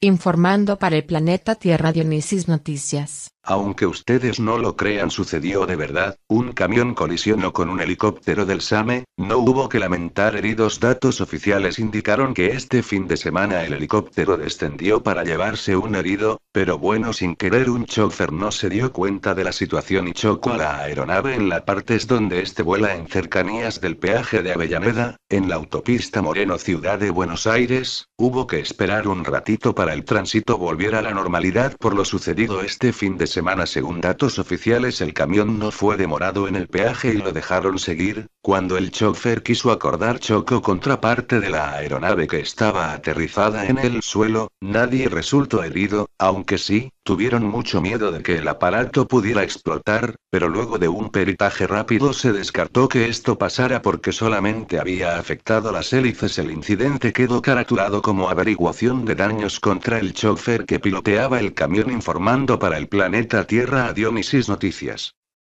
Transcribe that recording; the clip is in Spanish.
Informando para el planeta Tierra Dionisis Noticias. Aunque ustedes no lo crean, sucedió de verdad, un camión colisionó con un helicóptero del SAME, no hubo que lamentar heridos. Datos oficiales indicaron que este fin de semana el helicóptero descendió para llevarse un herido, pero bueno, sin querer un chofer no se dio cuenta de la situación y chocó la aeronave en la partes donde este vuela en cercanías del peaje de Avellaneda, en la autopista Moreno Ciudad de Buenos Aires, hubo que esperar un ratito para el tránsito volviera a la normalidad por lo sucedido este fin de semana semana según datos oficiales el camión no fue demorado en el peaje y lo dejaron seguir, cuando el chofer quiso acordar choco contra parte de la aeronave que estaba aterrizada en el suelo, nadie resultó herido, aunque sí, tuvieron mucho miedo de que el aparato pudiera explotar, pero luego de un peritaje rápido se descartó que esto pasara porque solamente había afectado las hélices. El incidente quedó caraturado como averiguación de daños contra el chofer que piloteaba el camión informando para el planeta Tierra a Dionysis Noticias.